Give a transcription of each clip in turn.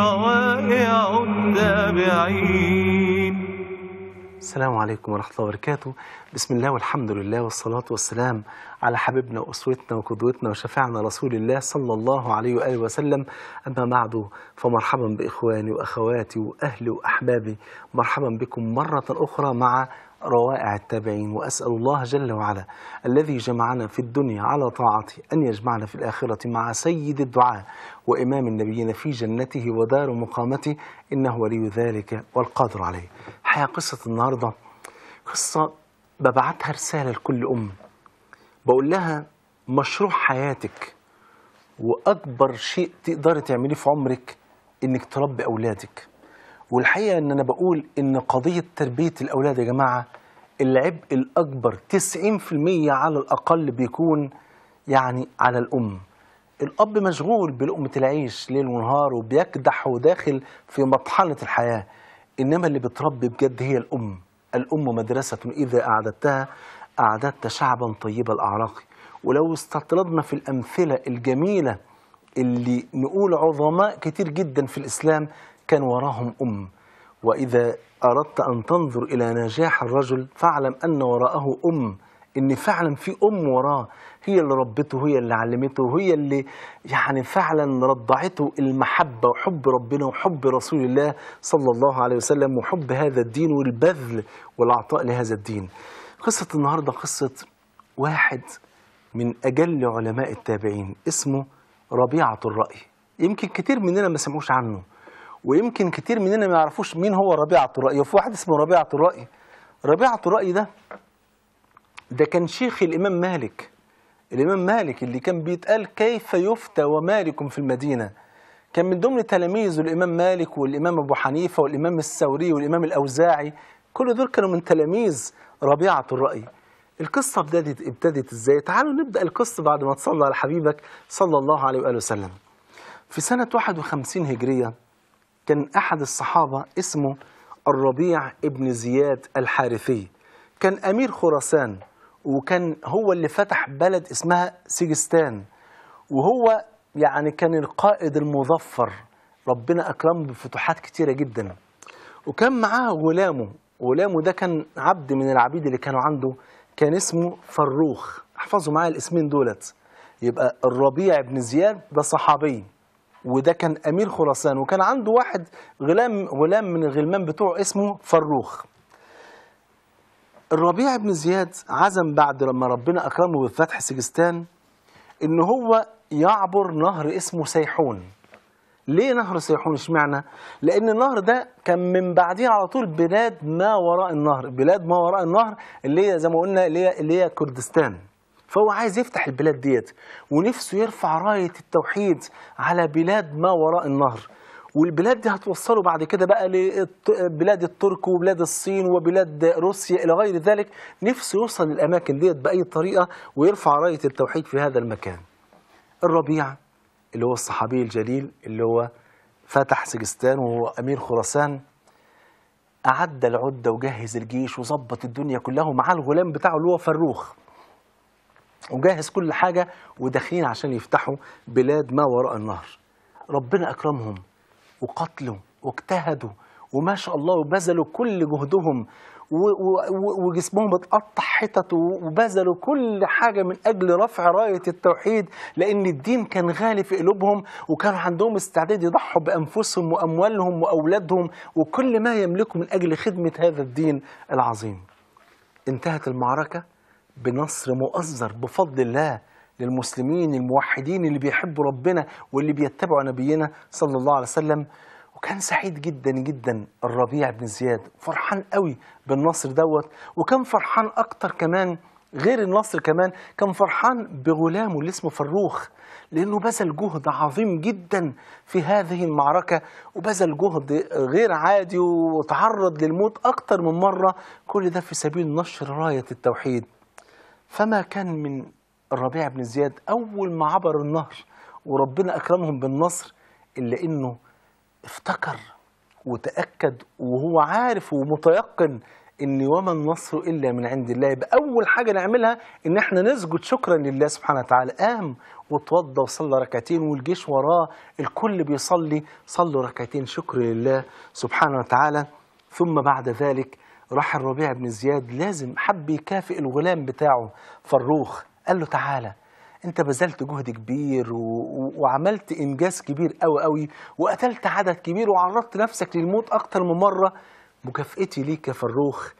شرائع التابعين السلام عليكم ورحمة الله وبركاته بسم الله والحمد لله والصلاة والسلام على حبيبنا وأسوتنا وقدوتنا وشفعنا رسول الله صلى الله عليه وآله وسلم أما بعد فمرحبا بإخواني وأخواتي وأهلي وأحبابي مرحبا بكم مرة أخرى مع روائع التابعين وأسأل الله جل وعلا الذي جمعنا في الدنيا على طاعته أن يجمعنا في الآخرة مع سيد الدعاء وإمام النبيين في جنته ودار مقامته إنه ولي ذلك والقادر عليه حياة قصة النهاردة قصة ببعتها رسالة لكل أم بقول لها مشروع حياتك وأكبر شيء تقدري تعمليه في عمرك إنك تربي أولادك والحقيقة إن أنا بقول إن قضية تربية الأولاد يا جماعة العبء الأكبر 90% على الأقل بيكون يعني على الأم الأب مشغول بلقمة العيش ليل ونهار وبيكدح وداخل في مطحنة الحياة إنما اللي بتربي بجد هي الأم الأم مدرسة إذا أعددتها أعددت شعبا طيب الأعراق ولو استطردنا في الأمثلة الجميلة اللي نقول عظماء كتير جدا في الإسلام كان وراهم أم وإذا أردت أن تنظر إلى نجاح الرجل فاعلم أن وراءه أم إن فعلا في أم وراه هي اللي ربته هي اللي علمته هي اللي يعني فعلا رضعته المحبة وحب ربنا وحب رسول الله صلى الله عليه وسلم وحب هذا الدين والبذل والعطاء لهذا الدين قصة النهاردة قصة واحد من أجل علماء التابعين اسمه ربيعة الرأي يمكن كتير مننا ما سمعوش عنه ويمكن كتير مننا ما يعرفوش مين هو ربيعة الرأي وفي واحد اسمه ربيعة الرأي ربيعة الرأي ده ده كان شيخ الإمام مالك الإمام مالك اللي كان بيتقال كيف يفتى ومالك في المدينة كان من ضمن تلاميذه الإمام مالك والإمام أبو حنيفة والإمام الثوري والإمام الأوزاعي كل دول كانوا من تلاميذ ربيعة الرأي القصة ابتدت ابتدت ازاي؟ تعالوا نبدأ القصة بعد ما تصلى على حبيبك صلى الله عليه وآله وسلم. في سنة 51 هجرية كان أحد الصحابة اسمه الربيع ابن زياد الحارثي كان أمير خراسان وكان هو اللي فتح بلد اسمها سيجستان وهو يعني كان القائد المظفر ربنا أكرمه بفتوحات كتيرة جدا وكان معاه غلامه غلامه ده كان عبد من العبيد اللي كانوا عنده كان اسمه فروخ احفظوا معايا الاسمين دولت يبقى الربيع بن زياد ده صحابي وده كان امير خراسان وكان عنده واحد غلام غلام من الغلمان بتوعه اسمه فروخ الربيع بن زياد عزم بعد لما ربنا اكرمه بفتح سجستان ان هو يعبر نهر اسمه سيحون ليه نهر سيحون اشمعنى لان النهر ده كان من بعديه على طول بلاد ما وراء النهر بلاد ما وراء النهر اللي هي زي ما قلنا اللي هي اللي هي كردستان فهو عايز يفتح البلاد ديت ونفسه يرفع راية التوحيد على بلاد ما وراء النهر والبلاد دي هتوصله بعد كده بقى لبلاد الترك وبلاد الصين وبلاد روسيا إلى غير ذلك نفسه يوصل للأماكن ديت بأي طريقة ويرفع راية التوحيد في هذا المكان الربيع اللي هو الصحابي الجليل اللي هو فتح سجستان وهو أمير خراسان أعد العدة وجهز الجيش وظبط الدنيا كلها مع الغلام بتاعه اللي هو فروخ وجاهز كل حاجة وداخلين عشان يفتحوا بلاد ما وراء النهر ربنا أكرمهم وقتلوا واجتهدوا وما شاء الله وبذلوا كل جهدهم وجسمهم اتقطع حتت وبذلوا كل حاجة من أجل رفع راية التوحيد لأن الدين كان غالي في قلوبهم وكان عندهم استعداد يضحوا بأنفسهم وأموالهم وأولادهم وكل ما يملكوا من أجل خدمة هذا الدين العظيم انتهت المعركة بنصر مؤزر بفضل الله للمسلمين الموحدين اللي بيحبوا ربنا واللي بيتبعوا نبينا صلى الله عليه وسلم وكان سعيد جدا جدا الربيع بن زياد فرحان قوي بالنصر دوت وكان فرحان اكتر كمان غير النصر كمان كان فرحان بغلامه اللي اسمه فروخ لانه بذل جهد عظيم جدا في هذه المعركه وبذل جهد غير عادي وتعرض للموت اكتر من مره كل ده في سبيل نشر رايه التوحيد فما كان من الربيع بن زياد أول ما عبر النهر وربنا أكرمهم بالنصر إلا إنه افتكر وتأكد وهو عارف ومتيقن إن وما النصر إلا من عند الله يبقى أول حاجة نعملها إن إحنا نسجد شكرا لله سبحانه وتعالى قام واتوضى وصلى ركعتين والجيش وراه الكل بيصلي صلوا ركعتين شكر لله سبحانه وتعالى ثم بعد ذلك راح الربيع بن زياد لازم حب يكافئ الغلام بتاعه فروخ قال له تعالى انت بذلت جهد كبير و... وعملت انجاز كبير قوي قوي وقتلت عدد كبير وعرضت نفسك للموت اكتر من مره مكافئتي ليك يا فروخ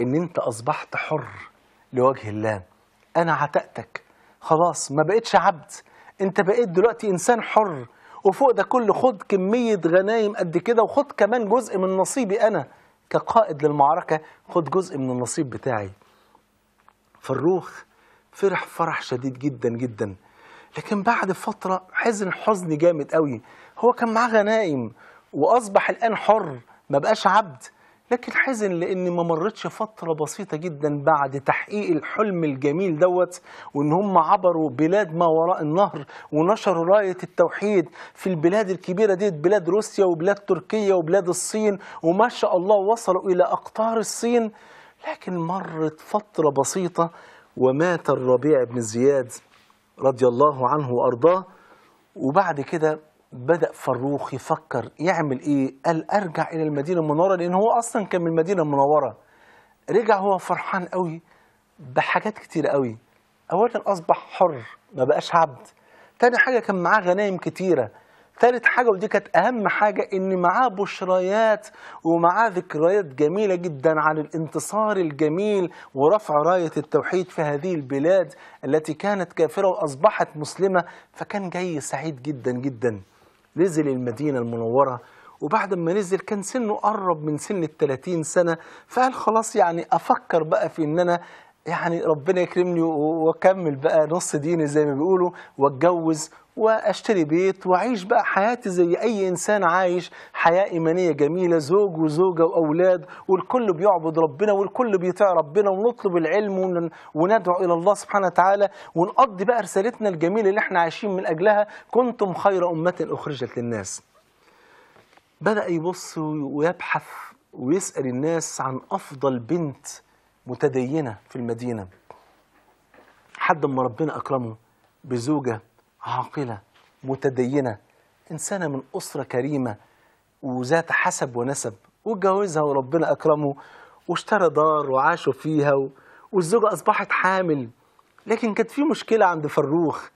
ان انت اصبحت حر لوجه الله انا عتقتك خلاص ما بقتش عبد انت بقيت دلوقتي انسان حر وفوق ده كله خد كميه غنايم قد كده وخد كمان جزء من نصيبي انا كقائد للمعركة خد جزء من النصيب بتاعي فروخ فرح فرح شديد جدا جدا لكن بعد فترة حزن حزن جامد قوي هو كان معاه غنائم وأصبح الآن حر ما بقاش عبد لكن حزن لان ما مرتش فتره بسيطه جدا بعد تحقيق الحلم الجميل دوت وان هم عبروا بلاد ما وراء النهر ونشروا رايه التوحيد في البلاد الكبيره ديت بلاد روسيا وبلاد تركيا وبلاد الصين وما شاء الله وصلوا الى اقطار الصين لكن مرت فتره بسيطه ومات الربيع بن زياد رضي الله عنه وارضاه وبعد كده بدأ فاروق يفكر يعمل إيه قال أرجع إلى المدينة المنورة لأن هو أصلا كان من المدينة المنورة رجع هو فرحان قوي بحاجات كتير قوي أولا أصبح حر ما بقاش عبد تاني حاجة كان معاه غنايم كتيرة تالت حاجة ودي كانت أهم حاجة إن معاه بشريات ومعاه ذكريات جميلة جدا عن الانتصار الجميل ورفع راية التوحيد في هذه البلاد التي كانت كافرة وأصبحت مسلمة فكان جاي سعيد جدا جدا نزل المدينة المنورة وبعد ما نزل كان سنه قرب من سن الثلاثين 30 سنة فقال خلاص يعني أفكر بقى في إن أنا يعني ربنا يكرمني واكمل بقى نص ديني زي ما بيقولوا واتجوز واشتري بيت واعيش بقى حياتي زي اي انسان عايش حياه ايمانيه جميله زوج وزوجه واولاد والكل بيعبد ربنا والكل بيطيع ربنا ونطلب العلم وندعو الى الله سبحانه وتعالى ونقضي بقى رسالتنا الجميله اللي احنا عايشين من اجلها كنتم خير امه اخرجت للناس. بدا يبص ويبحث ويسال الناس عن افضل بنت متدينه في المدينه. حد ما ربنا اكرمه بزوجه عاقلة متدينة إنسانة من أسرة كريمة وذات حسب ونسب واتجوزها وربنا أكرمه واشترى دار وعاشوا فيها و... والزوجة أصبحت حامل لكن كانت في مشكلة عند فروخ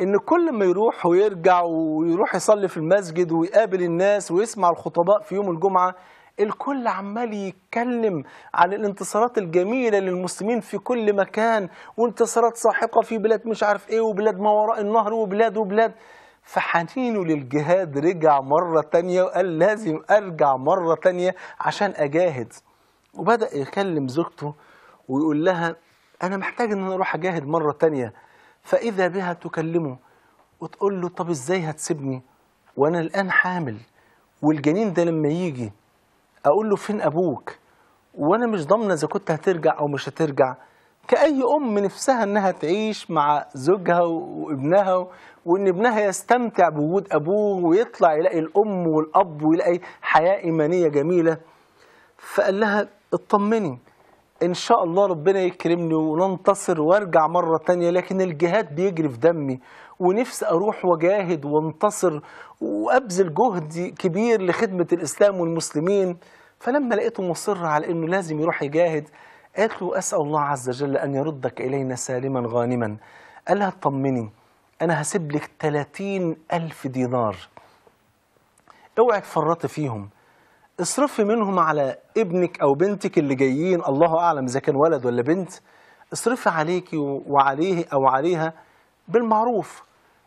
إن كل ما يروح ويرجع ويروح يصلي في المسجد ويقابل الناس ويسمع الخطباء في يوم الجمعة الكل عمال يتكلم عن الانتصارات الجميلة للمسلمين في كل مكان وانتصارات ساحقة في بلاد مش عارف ايه وبلاد ما وراء النهر وبلاد وبلاد فحنينه للجهاد رجع مرة تانية وقال لازم أرجع مرة تانية عشان أجاهد وبدأ يكلم زوجته ويقول لها أنا محتاج إن أنا أروح أجاهد مرة تانية فإذا بها تكلمه وتقول له طب إزاي هتسيبني وأنا الآن حامل والجنين ده لما يجي اقول له فين ابوك وانا مش ضامنه اذا كنت هترجع او مش هترجع كأي أم نفسها إنها تعيش مع زوجها وابنها وإن ابنها يستمتع بوجود أبوه ويطلع يلاقي الأم والأب ويلاقي حياة إيمانية جميلة فقال لها اطمني إن شاء الله ربنا يكرمني وننتصر وارجع مرة تانية لكن الجهاد بيجري في دمي ونفسي أروح واجاهد وانتصر وأبذل جهد كبير لخدمة الإسلام والمسلمين فلما لقيته مصر على أنه لازم يروح يجاهد قالت له أسأل الله عز وجل أن يردك إلينا سالما غانما قال لها اطمني أنا هسيب لك 30 ألف دينار اوعي تفرطي فيهم اصرفي منهم على ابنك أو بنتك اللي جايين الله أعلم إذا كان ولد ولا بنت اصرفي عليكي وعليه أو عليها بالمعروف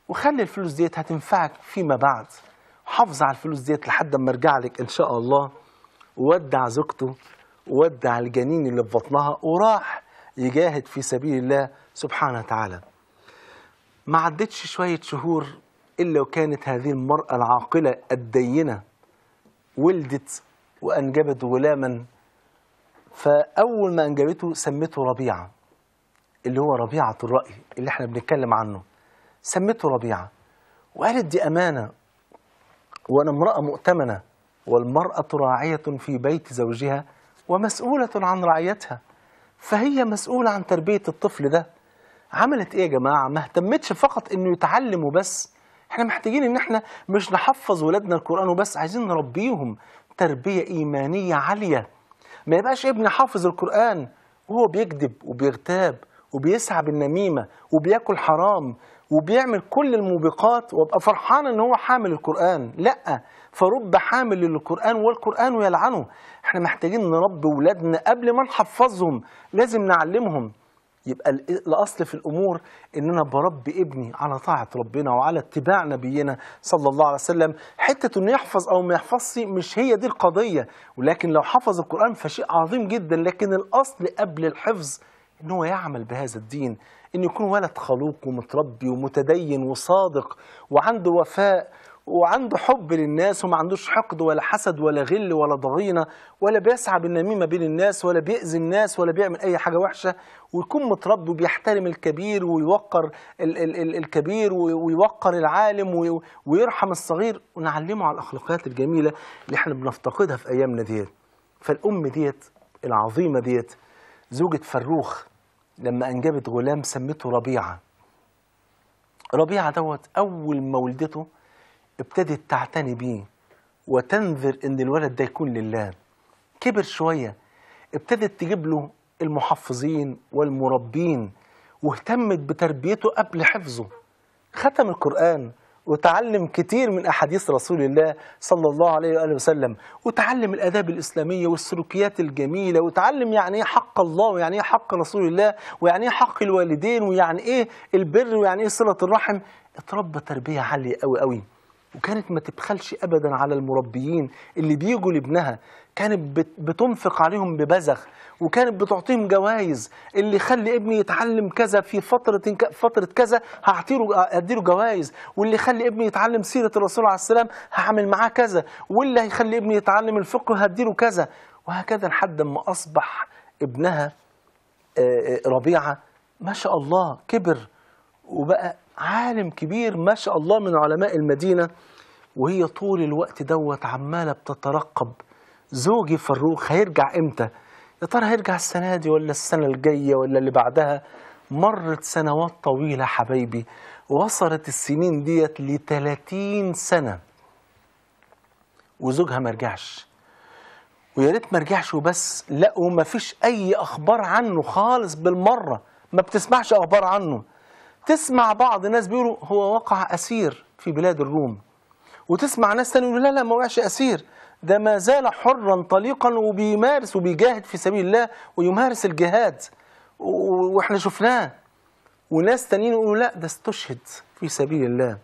وخلي الفلوس ديت هتنفعك فيما بعد حافظ على الفلوس ديت لحد ما ارجع لك إن شاء الله ودع زوجته ودع الجنين اللي في بطنها وراح يجاهد في سبيل الله سبحانه وتعالى ما عدتش شوية شهور إلا وكانت هذه المرأة العاقلة الدينة ولدت وأنجبت غلاما فأول ما أنجبته سمته ربيعة اللي هو ربيعة الرأي اللي احنا بنتكلم عنه سمته ربيعة وقالت دي أمانة وأنا امرأة مؤتمنة والمرأة راعية في بيت زوجها ومسؤولة عن رعيتها فهي مسؤولة عن تربية الطفل ده عملت ايه يا جماعة ما اهتمتش فقط انه يتعلم وبس احنا محتاجين ان احنا مش نحفظ ولادنا القرآن وبس عايزين نربيهم تربية ايمانية عالية ما يبقاش ابني حافظ القرآن وهو بيكذب وبيغتاب وبيسعى بالنميمة وبياكل حرام وبيعمل كل الموبقات وابقى فرحان ان هو حامل القرآن لأ فرب حامل للقرآن والقرآن يلعنه احنا محتاجين نربي ولادنا قبل ما نحفظهم لازم نعلمهم يبقى الأصل في الأمور إن أنا بربي ابني على طاعة ربنا وعلى اتباع نبينا صلى الله عليه وسلم حتة إنه يحفظ أو ما يحفظش مش هي دي القضية ولكن لو حفظ القرآن فشيء عظيم جدا لكن الأصل قبل الحفظ إن هو يعمل بهذا الدين إن يكون ولد خلوق ومتربي ومتدين وصادق وعنده وفاء وعنده حب للناس وما عندوش حقد ولا حسد ولا غل ولا ضغينه ولا بيسعى بالنميمه بين الناس ولا بيأذي الناس ولا بيعمل اي حاجه وحشه ويكون متربي وبيحترم الكبير ويوقر ال ال ال الكبير ويوقر العالم ويرحم الصغير ونعلمه على الاخلاقيات الجميله اللي احنا بنفتقدها في ايامنا ديت فالام ديت العظيمه ديت زوجة فروخ لما انجبت غلام سمته ربيعه ربيعه دوت اول ما ولدته ابتدت تعتني بيه وتنذر ان الولد ده يكون لله كبر شوية ابتدت تجيب له المحفظين والمربين واهتمت بتربيته قبل حفظه ختم القرآن وتعلم كتير من أحاديث رسول الله صلى الله عليه وآله وسلم وتعلم الأداب الإسلامية والسلوكيات الجميلة وتعلم يعني إيه حق الله ويعني إيه حق رسول الله ويعني إيه حق الوالدين ويعني إيه البر ويعني إيه صلة الرحم اتربى تربية عالية قوي قوي وكانت ما تبخلش ابدا على المربيين اللي بيجوا لابنها كانت بتنفق عليهم ببذخ وكانت بتعطيهم جوائز اللي خلي ابني يتعلم كذا في فتره فتره كذا هعطيله اديله جوائز واللي خلي ابني يتعلم سيره الرسول عليه السلام هعمل معاه كذا واللي هيخلي ابني يتعلم الفقه هديله كذا وهكذا لحد ما اصبح ابنها ربيعه ما شاء الله كبر وبقى عالم كبير ما شاء الله من علماء المدينة وهي طول الوقت دوت عمالة بتترقب زوجي فاروق هيرجع امتى يا ترى هيرجع السنة دي ولا السنة الجاية ولا اللي بعدها مرت سنوات طويلة حبايبي وصلت السنين ديت ل 30 سنة وزوجها ما رجعش ويا ريت ما رجعش وبس لا وما فيش اي اخبار عنه خالص بالمره ما بتسمعش اخبار عنه تسمع بعض الناس بيقولوا هو وقع أسير في بلاد الروم وتسمع ناس تاني يقولوا لا لا ما وقعش أسير ده ما زال حرا طليقا وبيمارس وبيجاهد في سبيل الله ويمارس الجهاد واحنا شفناه وناس تانيين يقولوا لا ده استشهد في سبيل الله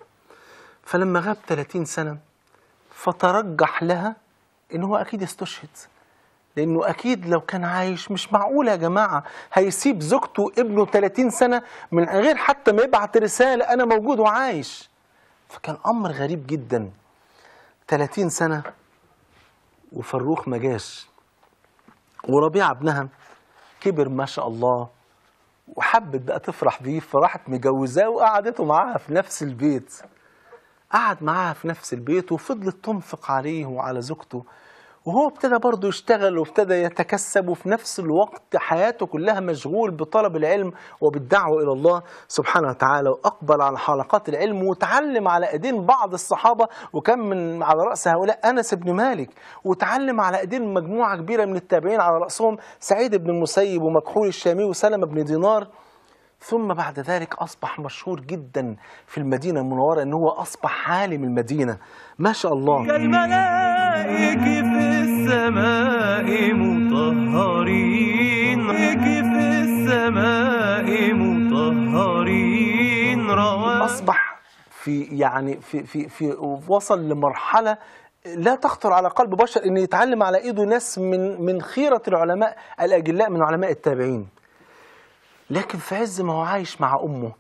فلما غاب 30 سنة فترجح لها ان هو اكيد استشهد لانه اكيد لو كان عايش مش معقول يا جماعه هيسيب زوجته وابنه 30 سنه من غير حتى ما يبعت رساله انا موجود وعايش فكان امر غريب جدا 30 سنه وفروخ ما جاش وربيعه ابنها كبر ما شاء الله وحبت بقى تفرح بيه فراحت مجوزاه وقعدته معاها في نفس البيت قعد معاها في نفس البيت وفضلت تنفق عليه وعلى زوجته وهو ابتدى برضه يشتغل وابتدى يتكسب وفي نفس الوقت حياته كلها مشغول بطلب العلم وبالدعوة إلى الله سبحانه وتعالى وأقبل على حلقات العلم وتعلم على أيدين بعض الصحابة وكان من على رأس هؤلاء أنس بن مالك وتعلم على أيدين مجموعة كبيرة من التابعين على رأسهم سعيد بن المسيب ومكحول الشامي وسلمة بن دينار ثم بعد ذلك أصبح مشهور جدا في المدينة المنورة أنه أصبح عالم المدينة ما شاء الله كالملائك في السماء مطهرين في السماء مطهرين أصبح في يعني في في في وصل لمرحلة لا تخطر على قلب بشر أن يتعلم على إيده ناس من من خيرة العلماء الأجلاء من علماء التابعين لكن في عز ما هو عايش مع أمه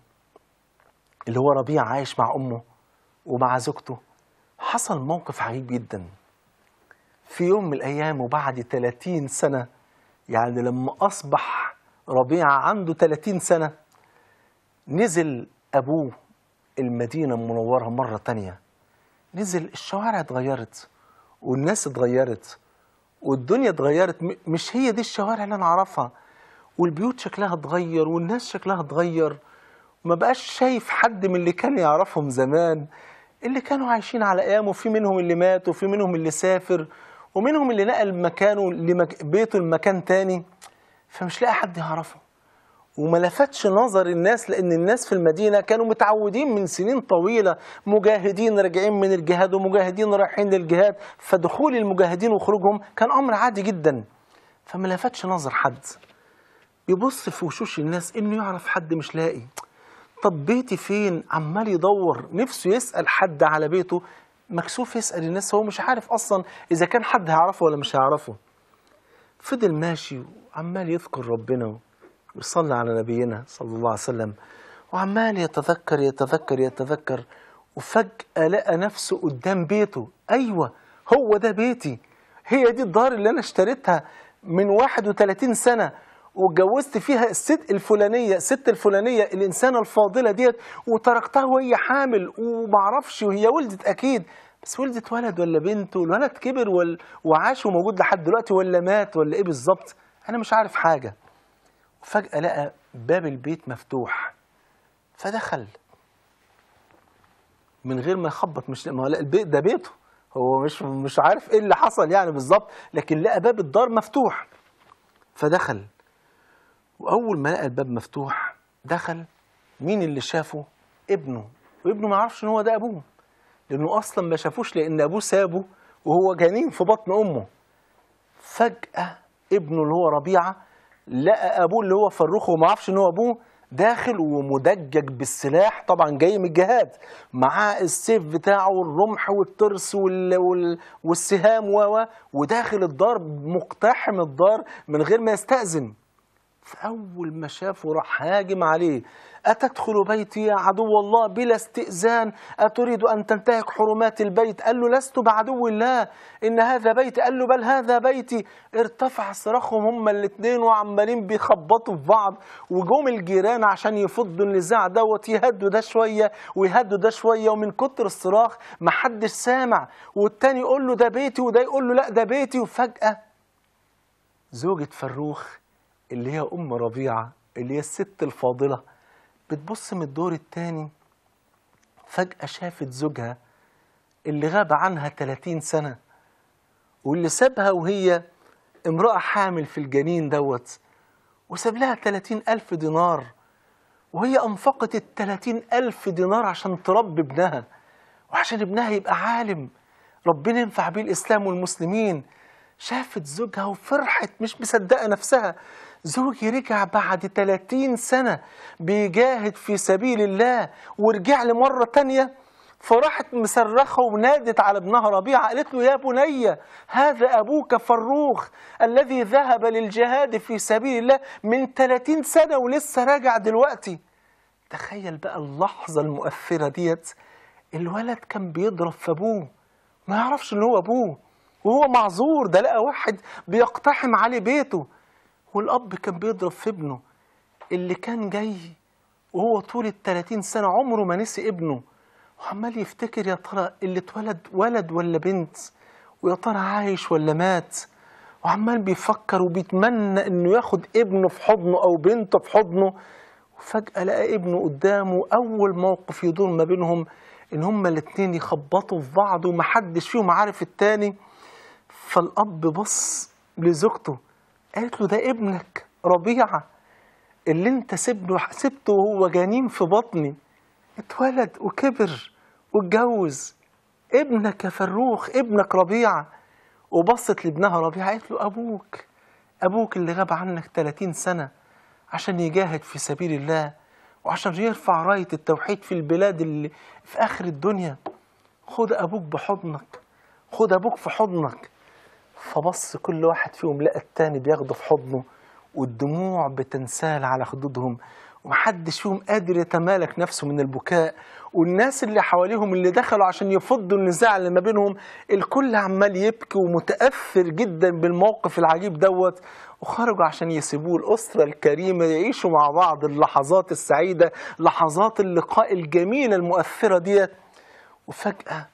اللي هو ربيع عايش مع أمه ومع زوجته حصل موقف عجيب جدا في يوم من الأيام وبعد 30 سنة يعني لما أصبح ربيع عنده 30 سنة نزل أبوه المدينة المنورة مرة تانية نزل الشوارع اتغيرت والناس اتغيرت والدنيا اتغيرت مش هي دي الشوارع اللي أنا أعرفها والبيوت شكلها اتغير والناس شكلها اتغير وما بقاش شايف حد من اللي كان يعرفهم زمان اللي كانوا عايشين على ايام وفي منهم اللي مات وفي منهم اللي سافر ومنهم اللي نقل مكانه لمك... بيته لمكان تاني فمش لاقي حد يعرفه وما لفتش نظر الناس لان الناس في المدينه كانوا متعودين من سنين طويله مجاهدين راجعين من الجهاد ومجاهدين رايحين للجهاد فدخول المجاهدين وخروجهم كان امر عادي جدا فما لفتش نظر حد يبص في وشوش الناس انه يعرف حد مش لاقي طب بيتي فين عمال يدور نفسه يسال حد على بيته مكسوف يسال الناس هو مش عارف اصلا اذا كان حد هيعرفه ولا مش هيعرفه فضل ماشي وعمال يذكر ربنا ويصلي على نبينا صلى الله عليه وسلم وعمال يتذكر يتذكر يتذكر وفجأة لقى نفسه قدام بيته أيوة هو ده بيتي هي دي الدار اللي أنا اشتريتها من 31 سنة واتجوزت فيها الست الفلانيه الست الفلانيه الانسانه الفاضله ديت وتركتها وهي حامل ومعرفش وهي ولدت اكيد بس ولدت ولد ولا بنت والولد كبر وال... وعاش وموجود لحد دلوقتي ولا مات ولا ايه بالظبط انا مش عارف حاجه وفجاه لقى باب البيت مفتوح فدخل من غير ما يخبط مش ما لا البيت ده بيته هو مش مش عارف ايه اللي حصل يعني بالظبط لكن لقى باب الدار مفتوح فدخل واول ما لقى الباب مفتوح دخل مين اللي شافه ابنه وابنه ما عرفش ان هو ده ابوه لانه اصلا ما شافوش لان ابوه سابه وهو جنين في بطن امه فجاه ابنه اللي هو ربيعه لقى ابوه اللي هو فروخ وما عرفش ان هو ابوه داخل ومدجج بالسلاح طبعا جاي من الجهاد معاه السيف بتاعه والرمح والترس وال... وال... والسهام و وداخل الدار مقتحم الدار من غير ما يستأذن فأول ما شافه راح هاجم عليه أتدخل بيتي يا عدو الله بلا استئذان أتريد أن تنتهك حرمات البيت قال له لست بعدو الله إن هذا بيتي قال له بل هذا بيتي ارتفع صراخهم هما الاثنين وعمالين بيخبطوا في بعض وجوم الجيران عشان يفضوا النزاع دوت يهدوا ده شوية ويهدوا ده شوية ومن كتر الصراخ محدش سامع والتاني يقول له ده بيتي وده يقول له لا ده بيتي وفجأة زوجة فروخ اللي هي ام ربيعه اللي هي الست الفاضله بتبص من الدور الثاني فجاه شافت زوجها اللي غاب عنها 30 سنه واللي سابها وهي امراه حامل في الجنين دوت وساب لها 30 ألف دينار وهي أنفقت ال 30 ألف دينار عشان تربي ابنها وعشان ابنها يبقى عالم ربنا ينفع بيه الإسلام والمسلمين شافت زوجها وفرحت مش مصدقة نفسها زوجي رجع بعد 30 سنة بيجاهد في سبيل الله ورجع لي مرة تانية فراحت مصرخة ونادت على ابنها ربيعة قالت له يا بني هذا أبوك فروخ الذي ذهب للجهاد في سبيل الله من 30 سنة ولسه راجع دلوقتي تخيل بقى اللحظة المؤثرة ديت الولد كان بيضرب في أبوه ما يعرفش إن هو أبوه وهو معذور ده لقى واحد بيقتحم عليه بيته والأب كان بيضرب في ابنه اللي كان جاي وهو طول ال 30 سنة عمره ما نسي ابنه وعمال يفتكر يا ترى اللي اتولد ولد ولا بنت ويا ترى عايش ولا مات وعمال بيفكر وبيتمنى انه ياخد ابنه في حضنه او بنته في حضنه وفجأة لقى ابنه قدامه أول موقف يدور ما بينهم إن هما الاثنين يخبطوا في بعض ومحدش فيهم عارف التاني فالأب بص لزوجته قالت له ده ابنك ربيعة اللي انت سبته سبته وهو جنين في بطني اتولد وكبر واتجوز ابنك يا فروخ ابنك ربيعة وبصت لابنها ربيعة قالت له أبوك أبوك اللي غاب عنك 30 سنة عشان يجاهد في سبيل الله وعشان يرفع راية التوحيد في البلاد اللي في آخر الدنيا خد أبوك بحضنك خد أبوك في حضنك فبص كل واحد فيهم لقى التاني بياخده في حضنه والدموع بتنسال على خدودهم ومحدش فيهم قادر يتمالك نفسه من البكاء والناس اللي حواليهم اللي دخلوا عشان يفضوا النزاع اللي ما بينهم الكل عمال يبكي ومتأثر جدا بالموقف العجيب دوت وخرجوا عشان يسيبوه الأسرة الكريمة يعيشوا مع بعض اللحظات السعيدة لحظات اللقاء الجميلة المؤثرة ديت وفجأة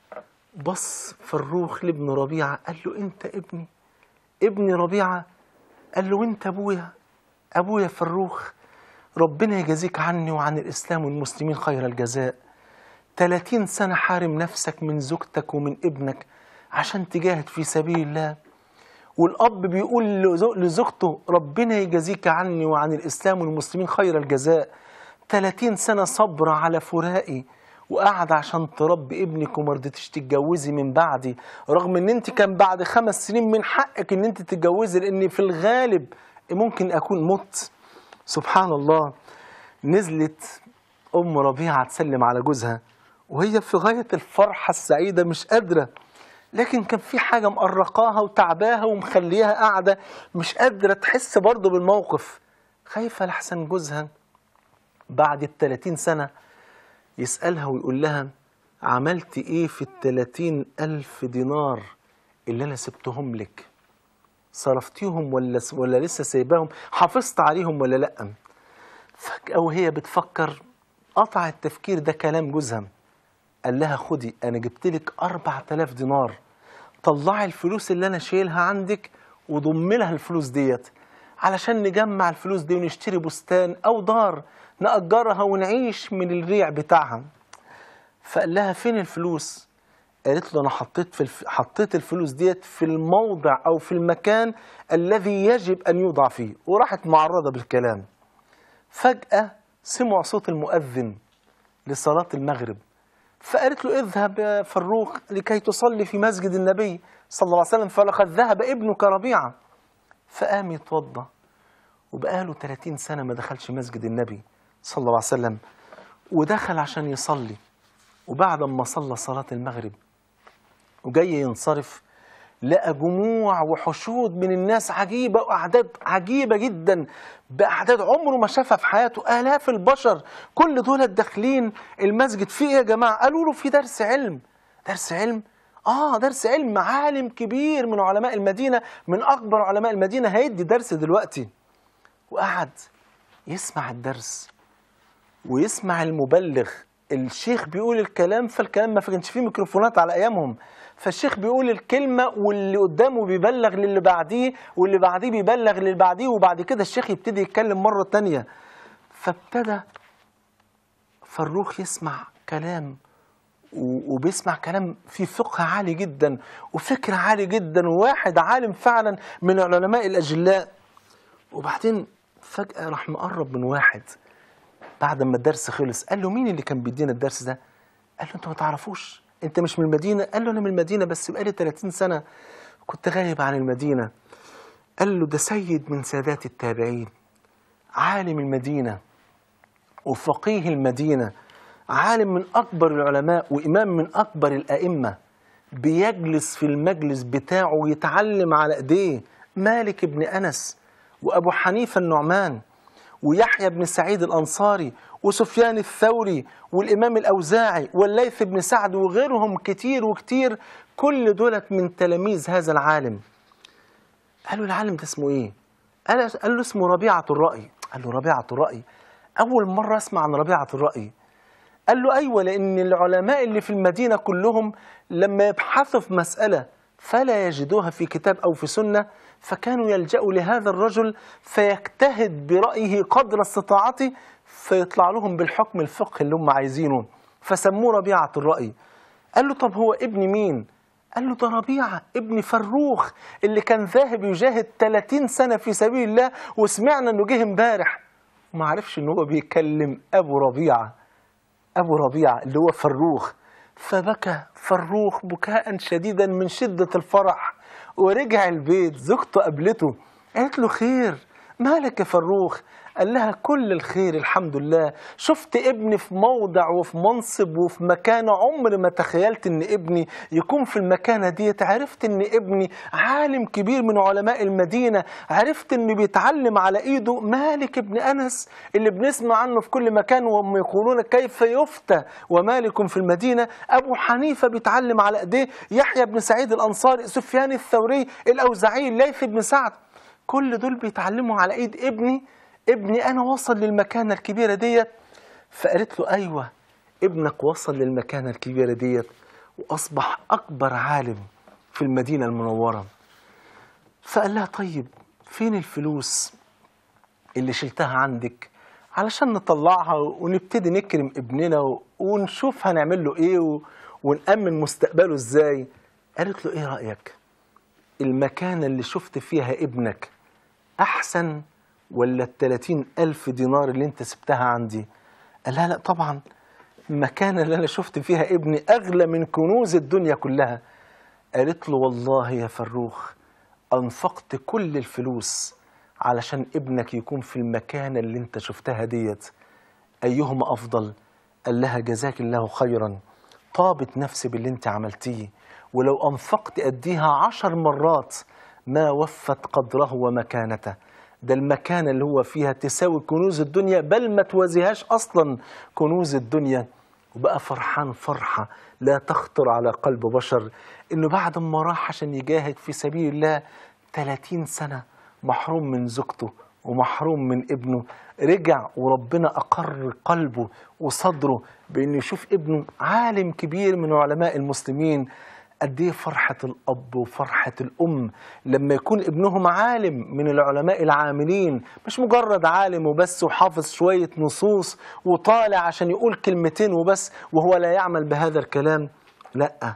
بص فروخ لابن ربيعة قال له أنت ابني ابن ربيعة قال له أنت أبويا أبويا فروخ ربنا يجازيك عني وعن الإسلام والمسلمين خير الجزاء 30 سنة حارم نفسك من زوجتك ومن ابنك عشان تجاهد في سبيل الله والأب بيقول لزوجته ربنا يجازيك عني وعن الإسلام والمسلمين خير الجزاء 30 سنة صبر على فرائي وقاعدة عشان تربي ابنك وما رضيتيش تتجوزي من بعدي رغم ان انت كان بعد خمس سنين من حقك ان انت تتجوزي لان في الغالب ممكن اكون مت سبحان الله نزلت ام ربيعه تسلم على جوزها وهي في غايه الفرحه السعيده مش قادره لكن كان في حاجه مقرقاها وتعباها ومخليها قاعده مش قادره تحس برضه بالموقف خايفه لحسن جوزها بعد ال 30 سنه يسألها ويقول لها عملت إيه في التلاتين ألف دينار اللي أنا سبتهم لك صرفتيهم ولا, ولا لسه سايباهم حافظت عليهم ولا لأ فجأة وهي بتفكر قطع التفكير ده كلام جوزها قال لها خدي أنا جبت لك 4000 دينار طلعي الفلوس اللي أنا شايلها عندك وضمي لها الفلوس ديت علشان نجمع الفلوس دي ونشتري بستان أو دار نأجرها ونعيش من الريع بتاعها فقال لها فين الفلوس قالت له أنا حطيت, في الف... حطيت الفلوس ديت في الموضع أو في المكان الذي يجب أن يوضع فيه وراحت معرضة بالكلام فجأة سمع صوت المؤذن لصلاة المغرب فقالت له اذهب يا فروخ لكي تصلي في مسجد النبي صلى الله عليه وسلم فلقد ذهب ابنك ربيعه فقام يتوضى وبقاله 30 سنة ما دخلش مسجد النبي صلى الله عليه وسلم ودخل عشان يصلي وبعد ما صلى صلاة المغرب وجاي ينصرف لقى جموع وحشود من الناس عجيبة وأعداد عجيبة جدا بأعداد عمره ما شافها في حياته آلاف البشر كل دول داخلين المسجد في إيه يا جماعة؟ قالوا له في درس علم درس علم اه درس علم عالم كبير من علماء المدينه من اكبر علماء المدينه هيدي درس دلوقتي وقعد يسمع الدرس ويسمع المبلغ الشيخ بيقول الكلام فالكلام ما كانش فيه ميكروفونات على ايامهم فالشيخ بيقول الكلمه واللي قدامه بيبلغ للي بعديه واللي بعديه بيبلغ للي بعديه وبعد كده الشيخ يبتدي يتكلم مره تانية فابتدى فروخ يسمع كلام وبيسمع كلام فيه فقه عالي جدا وفكر عالي جدا وواحد عالم فعلا من العلماء الأجلاء وبعدين فجأة راح مقرب من واحد بعد ما الدرس خلص قال له مين اللي كان بيدينا الدرس ده؟ قال له أنت ما تعرفوش أنت مش من المدينة؟ قال له أنا من المدينة بس بقالي 30 سنة كنت غايب عن المدينة قال له ده سيد من سادات التابعين عالم المدينة وفقيه المدينة عالم من أكبر العلماء وإمام من أكبر الأئمة بيجلس في المجلس بتاعه ويتعلم على إيديه مالك بن أنس وأبو حنيفة النعمان ويحيى بن سعيد الأنصاري وسفيان الثوري والإمام الأوزاعي والليث بن سعد وغيرهم كتير وكتير كل دولت من تلاميذ هذا العالم قالوا العالم ده اسمه إيه؟ قال له اسمه ربيعة الرأي قال له ربيعة الرأي أول مرة أسمع عن ربيعة الرأي قال له أيوة لأن العلماء اللي في المدينة كلهم لما يبحثوا في مسألة فلا يجدوها في كتاب أو في سنة فكانوا يلجأوا لهذا الرجل فيجتهد برأيه قدر استطاعته فيطلع لهم بالحكم الفقهي اللي هم عايزينه فسموه ربيعة الرأي قال له طب هو ابن مين؟ قال له ده ربيعة ابن فروخ اللي كان ذاهب يجاهد 30 سنة في سبيل الله وسمعنا انه جه امبارح ما عرفش ان هو بيكلم ابو ربيعه أبو ربيعة اللي هو فروخ فبكى فروخ بكاء شديدا من شدة الفرح ورجع البيت زوجته قابلته قالت له خير مالك يا فروخ قال لها كل الخير الحمد لله شفت ابني في موضع وفي منصب وفي مكانة عمر ما تخيلت ان ابني يكون في المكانة دي عرفت ان ابني عالم كبير من علماء المدينة عرفت انه بيتعلم على ايده مالك ابن انس اللي بنسمع عنه في كل مكان وهم يقولون كيف يفتى ومالك في المدينة ابو حنيفة بيتعلم على ايديه يحيى بن سعيد الانصاري سفيان الثوري الاوزاعي الليث بن سعد كل دول بيتعلموا على ايد ابني ابني انا وصل للمكانه الكبيره ديت فقالت له ايوه ابنك وصل للمكانه الكبيره ديت واصبح اكبر عالم في المدينه المنوره فقال لها طيب فين الفلوس اللي شلتها عندك علشان نطلعها ونبتدي نكرم ابننا ونشوف هنعمل له ايه ونأمن مستقبله ازاي قالت له ايه رأيك المكانة اللي شفت فيها ابنك احسن ولا ال 30000 دينار اللي انت سبتها عندي قال لا لا طبعا المكانه اللي انا شفت فيها ابني اغلى من كنوز الدنيا كلها قالت له والله يا فروخ انفقت كل الفلوس علشان ابنك يكون في المكانه اللي انت شفتها ديت ايهما افضل قال لها جزاك الله خيرا طابت نفسي باللي انت عملتيه ولو انفقت اديها عشر مرات ما وفت قدره ومكانته ده المكانة اللي هو فيها تساوي كنوز الدنيا بل ما توازيهاش أصلا كنوز الدنيا وبقى فرحان فرحة لا تخطر على قلب بشر إنه بعد ما راح عشان يجاهد في سبيل الله 30 سنة محروم من زوجته ومحروم من ابنه رجع وربنا أقر قلبه وصدره بأنه يشوف ابنه عالم كبير من علماء المسلمين قد ايه فرحة الأب وفرحة الأم لما يكون ابنهم عالم من العلماء العاملين مش مجرد عالم وبس وحافظ شوية نصوص وطالع عشان يقول كلمتين وبس وهو لا يعمل بهذا الكلام لأ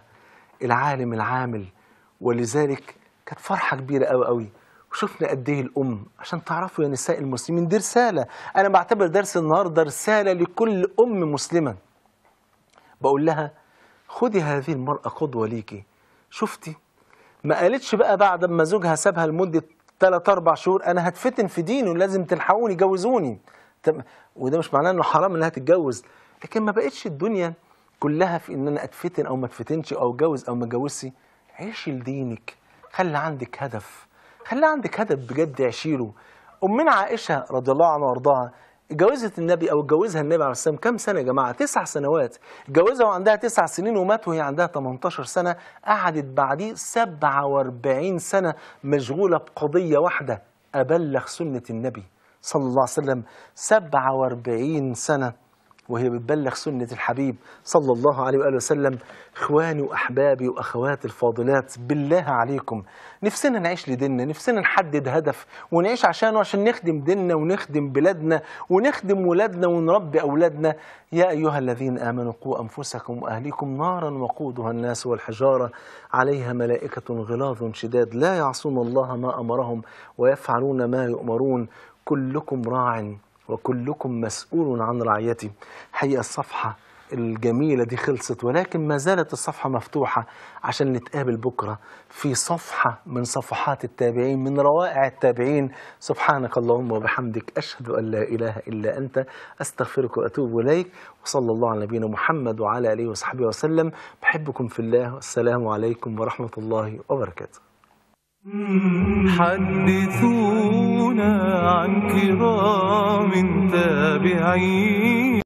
العالم العامل ولذلك كانت فرحة كبيرة قوي قوي وشفنا قد ايه الام عشان تعرفوا يا نساء المسلمين دي رساله انا بعتبر درس النهارده رساله لكل ام مسلمه بقول لها خدي هذه المرأة قدوة ليكي شفتي ما قالتش بقى بعد ما زوجها سابها لمدة 3 أربع شهور انا هتفتن في دينه لازم تلحقوني جوزوني وده مش معناه انه حرام انها تتجوز لكن ما بقتش الدنيا كلها في ان انا اتفتن او ما اتفتنش او اتجوز او ما اتجوزش عيشي لدينك خلي عندك هدف خلي عندك هدف بجد عشيره امنا عائشه رضي الله عنها وارضاها جوزت النبي او اتجوزها النبي عليه السلام كام سنه يا جماعه تسع سنوات اتجوزها وعندها تسع سنين ومات وهي عندها 18 سنه قعدت بعديه 47 سنه مشغوله بقضيه واحده ابلغ سنه النبي صلى الله عليه وسلم 47 سنه وهي بتبلغ سنة الحبيب صلى الله عليه وآله وسلم إخواني وأحبابي وأخواتي الفاضلات بالله عليكم نفسنا نعيش لديننا نفسنا نحدد هدف ونعيش عشانه عشان نخدم ديننا ونخدم بلادنا ونخدم ولادنا ونربي أولادنا يا أيها الذين آمنوا قوا أنفسكم وأهليكم نارا وقودها الناس والحجارة عليها ملائكة غلاظ شداد لا يعصون الله ما أمرهم ويفعلون ما يؤمرون كلكم راع وكلكم مسؤول عن رعيته حقيقة الصفحة الجميلة دي خلصت ولكن ما زالت الصفحة مفتوحة عشان نتقابل بكرة في صفحة من صفحات التابعين من روائع التابعين سبحانك اللهم وبحمدك أشهد أن لا إله إلا أنت أستغفرك وأتوب إليك وصلى الله على نبينا محمد وعلى آله وصحبه وسلم بحبكم في الله والسلام عليكم ورحمة الله وبركاته حدثونا عن كرام تابعين